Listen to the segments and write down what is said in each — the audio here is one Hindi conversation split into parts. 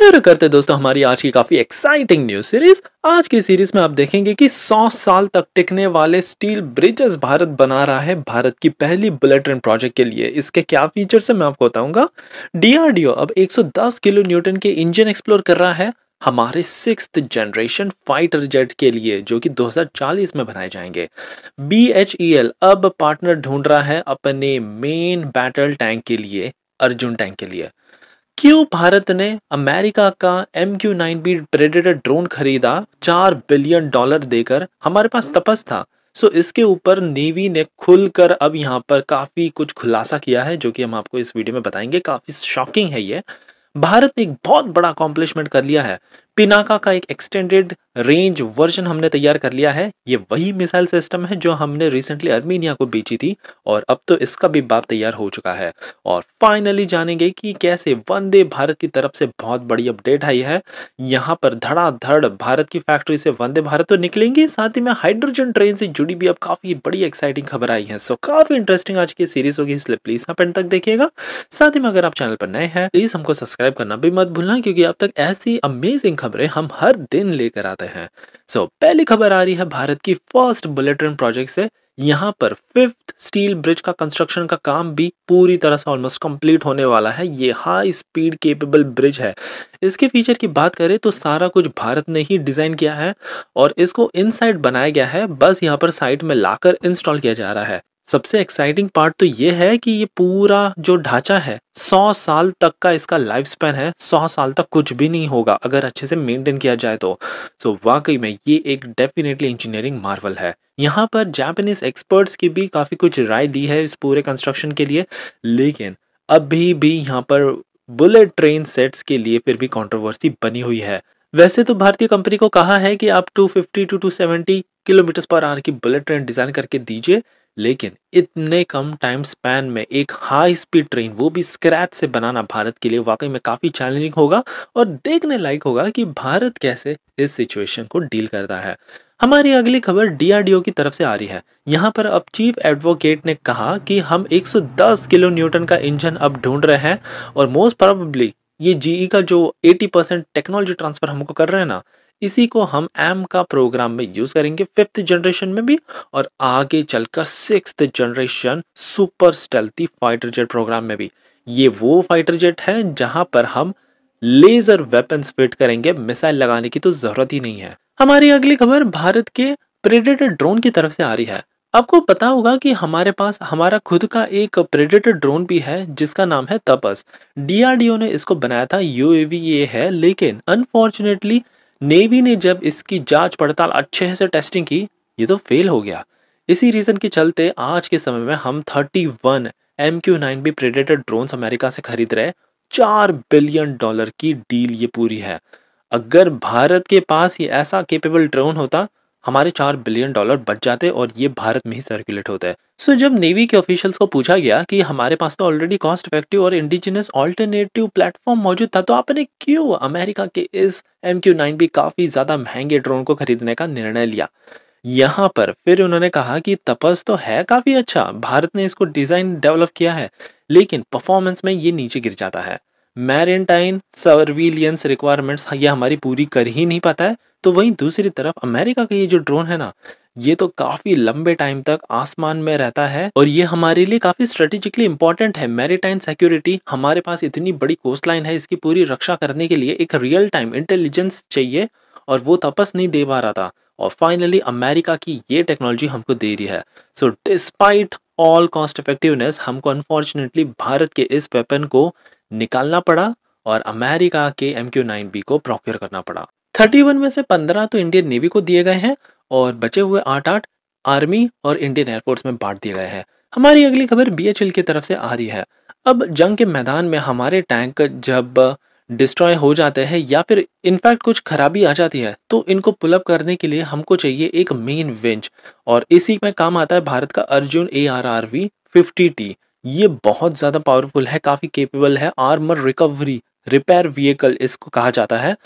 शुरू करते दोस्तों हमारी आज की काफी एक्साइटिंग न्यूज सीरीज आज की सीरीज में आप देखेंगे कि 100 साल तक टिकने वाले स्टील ब्रिजेस भारत बना रहा है भारत की पहली बुलेट ट्रेन प्रोजेक्ट के लिए इसके क्या फीचर्स हैं मैं आपको बताऊंगा डीआरडीओ अब 110 किलो न्यूटन के इंजन एक्सप्लोर कर रहा है हमारे सिक्स जनरेशन फाइटर जेट के लिए जो कि 2040 में बनाए जाएंगे बी e अब पार्टनर ढूंढ रहा है अपने मेन बैटल टैंक के लिए अर्जुन टैंक के लिए क्यों भारत ने अमेरिका का M Q nine B predator drone खरीदा चार बिलियन डॉलर देकर हमारे पास तपस था सो so, इसके ऊपर नेवी ने खुलकर अब यहाँ पर काफ़ी कुछ खुलासा किया है जो कि हम आपको इस वीडियो में बताएंगे काफ़ी शॉकिंग है ये भारत ने एक बहुत बड़ा अकॉम्प्लिशमेंट कर लिया है पिनाका का एक एक्सटेंडेड रेंज वर्जन हमने तैयार कर लिया है ये वही मिसाइल सिस्टम है जो हमने रिसेंटली अर्मेनिया को बेची थी और अब तो इसका भी बाप तैयार हो चुका है और फाइनली जानेंगे कि कैसे वंदे भारत की तरफ से बहुत बड़ी अपडेट आई है यहाँ पर धड़ाधड़ भारत की फैक्ट्री से वंदे भारत तो निकलेंगी साथ ही में हाइड्रोजन ट्रेन से जुड़ी भी अब काफ़ी बड़ी एक्साइटिंग खबर आई है सो काफ़ी इंटरेस्टिंग आज की सीरीज होगी इसलिए प्लीज़ आप एंड तक देखिएगा साथ ही में अगर आप चैनल पर नए हैं प्लीज़ हमको सब्सक्राइब करना भी मत भूलना क्योंकि अब तक ऐसी अमेजिंग खबर खबरें हम हर दिन लेकर आते हैं सो so, पहली खबर आ रही है भारत की फर्स्ट बुलेट ट्रेन प्रोजेक्ट से यहाँ पर फिफ्थ स्टील ब्रिज का कंस्ट्रक्शन का काम भी पूरी तरह से ऑलमोस्ट कंप्लीट होने वाला है ये हाई स्पीड केपेबल ब्रिज है इसके फीचर की बात करें तो सारा कुछ भारत ने ही डिज़ाइन किया है और इसको इनसाइड बनाया गया है बस यहाँ पर साइट में लाकर इंस्टॉल किया जा रहा है सबसे एक्साइटिंग पार्ट तो ये है कि ये पूरा जो ढांचा है सौ साल तक का इसका लाइफ स्पैन है सौ साल तक कुछ भी नहीं होगा अगर अच्छे से मेंटेन किया जाए तो सो so, वाकई में ये एक डेफिनेटली इंजीनियरिंग मार्वल है यहाँ पर जापानीज एक्सपर्ट्स की भी काफ़ी कुछ राय दी है इस पूरे कंस्ट्रक्शन के लिए लेकिन अभी भी यहाँ पर बुलेट ट्रेन सेट्स के लिए फिर भी कॉन्ट्रोवर्सी बनी हुई है वैसे तो भारतीय कंपनी को कहा है कि आप 250 टू 270 किलोमीटर पर आर की बुलेट ट्रेन डिज़ाइन करके दीजिए लेकिन इतने कम टाइम स्पैन में एक हाई स्पीड ट्रेन वो भी स्क्रैच से बनाना भारत के लिए वाकई में काफ़ी चैलेंजिंग होगा और देखने लायक होगा कि भारत कैसे इस सिचुएशन को डील करता है हमारी अगली खबर डीआरडीओ की तरफ से आ रही है यहाँ पर अब चीफ एडवोकेट ने कहा कि हम 110 किलो न्यूटन का इंजन अब ढूंढ रहे हैं और मोस्ट प्रोबेबली ये जीई e का जो 80 परसेंट टेक्नोलॉजी ट्रांसफर हमको कर रहे हैं ना इसी को हम एम का प्रोग्राम में यूज करेंगे फिफ्थ जनरेशन में भी और आगे चलकर six generation super stealthy fighter jet programme में भी ये वो फाइटर जेट है जहां पर हम लेजर वेपन फिट करेंगे मिसाइल लगाने की तो जरूरत ही नहीं है हमारी अगली खबर भारत के प्रेडेटर ड्रोन की तरफ से आ रही है आपको पता होगा कि हमारे पास हमारा खुद का एक प्रेडेटर ड्रोन भी है जिसका नाम है तपस डीआरडीओ ने इसको बनाया था यूएवी ये है लेकिन अनफॉर्चुनेटली नेवी ने जब इसकी जांच पड़ताल अच्छे से टेस्टिंग की ये तो फेल हो गया इसी रीज़न के चलते आज के समय में हम 31 one M Q nine B predator drone America से खरीद रहे चार बिलियन डॉलर की डील ये पूरी है अगर भारत के पास ये ऐसा केपेबल ड्रोन होता हमारे चार बिलियन डॉलर बच जाते और ये भारत में ही सर्कुलेट होता है सो जब नेवी के ऑफिशियल्स को पूछा गया कि हमारे पास तो ऑलरेडी कॉस्ट इफेक्टिव और इंडिजिनस ऑल्टरनेटिव प्लेटफॉर्म मौजूद था तो आपने क्यों अमेरिका के इस एम क्यू काफ़ी ज़्यादा महंगे ड्रोन को खरीदने का निर्णय लिया यहाँ पर फिर उन्होंने कहा कि तपस तो है काफ़ी अच्छा भारत ने इसको डिज़ाइन डेवलप किया है लेकिन परफॉर्मेंस में ये नीचे गिर जाता है मैरेंटाइन सर्विलियंस रिक्वायरमेंट्स ये हमारी पूरी कर ही नहीं पाता है तो वहीं दूसरी तरफ अमेरिका का ये जो ड्रोन है ना ये तो काफी लंबे टाइम तक आसमान में रहता है और ये हमारे लिए काफी स्ट्रेटेजिकली इंपॉर्टेंट है मैरिटाइम सिक्योरिटी हमारे पास इतनी बड़ी कोस्ट लाइन है इसकी पूरी रक्षा करने के लिए एक रियल टाइम इंटेलिजेंस चाहिए और वो तपस नहीं दे पा रहा था और फाइनली अमेरिका की ये टेक्नोलॉजी हमको दे रही है so despite all cost effectiveness हमको अनफॉर्चुनेटली भारत के इस वेपन को निकालना पड़ा और अमेरिका के एम क्यू नाइन बी को प्रोक्योर करना पड़ा थर्टी वन में से पंद्रह तो इंडियन नेवी को दिए गए हैं और बचे हुए आठ आठ आर्मी और इंडियन एयरफोर्स में बांट दिए गए हैं हमारी अगली खबर बी की तरफ से आ रही है अब जंग के मैदान में हमारे टैंक जब डिस्ट्रॉय हो जाते हैं या फिर इनफैक्ट कुछ खराबी आ जाती है तो इनको पुलअप करने के लिए हमको चाहिए एक मेन विंच और इसी में काम आता है भारत का Arjun A R R V fifty T ये बहुत ज़्यादा पावरफुल है काफ़ी केपेबल है आर्मर रिकवरी रिपेयर व्हीकल इसको कहा जाता है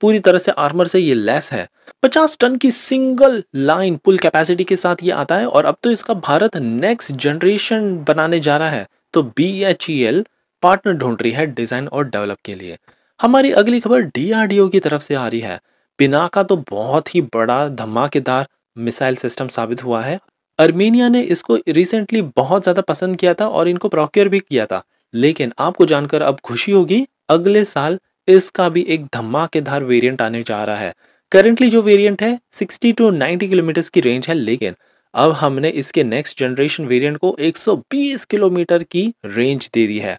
पूरी तरह से आर्मर से ये लेस है 50 टन की सिंगल लाइन पुल कैपेसिटी के साथ ये आता है और अब तो इसका भारत नेक्स्ट जनरेशन बनाने जा रहा है तो बी पार्टनर e ढूंढ रही है डिजाइन और डेवलप के लिए हमारी अगली खबर डी की तरफ से आ रही है पिनाका तो बहुत ही बड़ा धमाकेदार मिसाइल सिस्टम साबित हुआ है अर्मेनिया ने इसको रिसेंटली बहुत ज़्यादा पसंद किया था और इनको प्रोक्योर भी किया था लेकिन आपको जानकर अब खुशी होगी अगले साल इसका भी एक धमाकेदार वेरिएंट आने जा रहा है करेंटली जो वेरिएंट है 60 टू 90 किलोमीटर की रेंज है लेकिन अब हमने इसके नेक्स्ट जनरेशन वेरिएंट को 120 किलोमीटर की रेंज दे दी है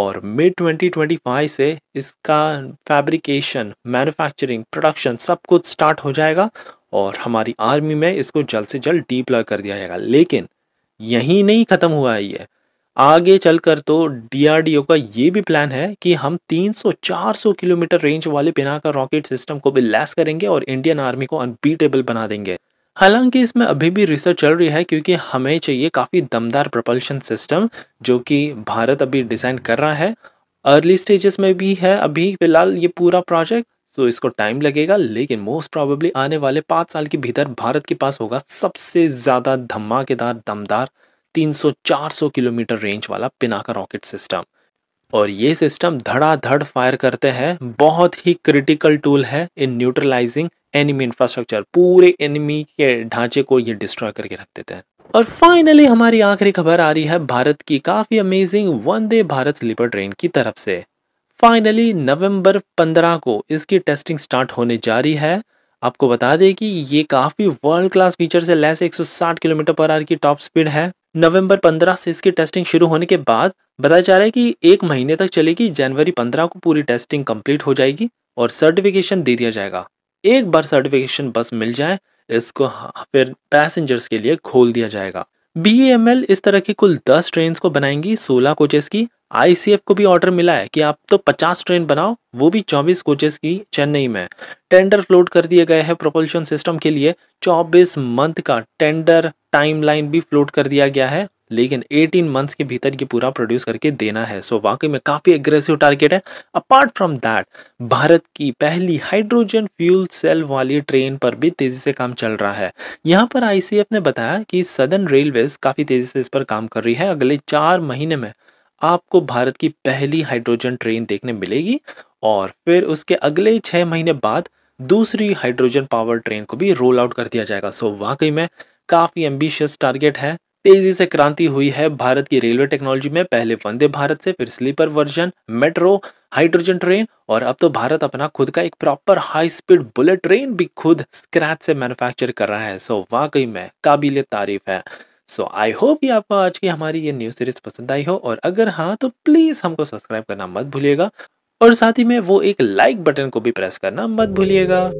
और मिड 2025 से इसका फैब्रिकेशन मैन्युफैक्चरिंग प्रोडक्शन सब कुछ स्टार्ट हो जाएगा और हमारी आर्मी में इसको जल्द से जल्द डीप्लॉय कर दिया जाएगा लेकिन यहीं नहीं ख़त्म हुआ है ये आगे चलकर तो डीआरडीओ का ये भी प्लान है कि हम 300-400 किलोमीटर रेंज वाले का रॉकेट सिस्टम को भी लैस करेंगे और इंडियन आर्मी को अनबीटेबल बना देंगे हालांकि इसमें अभी भी रिसर्च चल रही है क्योंकि हमें चाहिए काफ़ी दमदार प्रपल्शन सिस्टम जो कि भारत अभी डिज़ाइन कर रहा है अर्ली स्टेजेस में भी है अभी फिलहाल ये पूरा प्रोजेक्ट सो इसको टाइम लगेगा लेकिन मोस्ट प्रॉबेबली आने वाले पाँच साल के भीतर भारत के पास होगा सबसे ज़्यादा धमाकेदार दमदार 300-400 किलोमीटर रेंज वाला पिनाका रॉकेट सिस्टम और ये सिस्टम धड़ाधड़ फायर करते हैं बहुत ही क्रिटिकल टूल है इन न्यूट्रलाइजिंग एनिमी इंफ्रास्ट्रक्चर पूरे एनिमी के ढांचे को ये डिस्ट्रॉय करके रख देते हैं और फाइनली हमारी आखिरी खबर आ रही है भारत की काफी amazing Vande Bharat sleeper train की तरफ से फाइनली नवंबर 15 को इसकी टेस्टिंग स्टार्ट होने जा रही है आपको बता दें कि ये काफ़ी वर्ल्ड क्लास फीचर से लैस 160 किलोमीटर पर आर की टॉप स्पीड है नवंबर 15 से इसकी टेस्टिंग शुरू होने के बाद बताया जा रहा है कि एक महीने तक चलेगी जनवरी 15 को पूरी टेस्टिंग कंप्लीट हो जाएगी और सर्टिफिकेशन दे दिया जाएगा एक बार सर्टिफिकेशन बस मिल जाए इसको फिर पैसेंजर्स के लिए खोल दिया जाएगा बी इस तरह की कुल दस ट्रेन को बनाएंगी सोलह कोचेस की आईसीएफ को भी ऑर्डर मिला है कि आप तो 50 ट्रेन बनाओ वो भी 24 कोचेस की चेन्नई में टेंडर फ्लोट कर दिए गए हैं प्रोपल्शन सिस्टम के लिए 24 मंथ का टेंडर टाइमलाइन भी फ्लोट कर दिया गया है लेकिन 18 मंथ्स के भीतर ये पूरा प्रोड्यूस करके देना है सो so, वाकई में काफ़ी एग्रेसिव टारगेट है अपार्ट फ्रॉम दैट भारत की पहली हाइड्रोजन फ्यूल सेल वाली ट्रेन पर भी तेज़ी से काम चल रहा है यहाँ पर आईसीएफ ने बताया कि सदर्न रेलवेज काफ़ी तेज़ी से इस पर काम कर रही है अगले चार महीने में आपको भारत की पहली हाइड्रोजन ट्रेन देखने मिलेगी और फिर उसके अगले छः महीने बाद दूसरी हाइड्रोजन पावर ट्रेन को भी रोल आउट कर दिया जाएगा सो so, वाकई में काफ़ी एम्बिशियस टारगेट है तेजी से क्रांति हुई है भारत की रेलवे टेक्नोलॉजी में पहले वंदे भारत से फिर sleeper version metro hydrogen train और अब तो भारत अपना खुद का एक proper high speed bullet train भी खुद स्क्रैच से मैन्युफैक्चर कर रहा है सो वाकई में काबिल तारीफ है सो आई होप ये आपको आज की हमारी ये न्यूज़ सीरीज पसंद आई हो और अगर हाँ तो प्लीज़ हमको सब्सक्राइब करना मत भूलिएगा और साथ ही में वो एक लाइक बटन को भी प्रेस करना मत भूलिएगा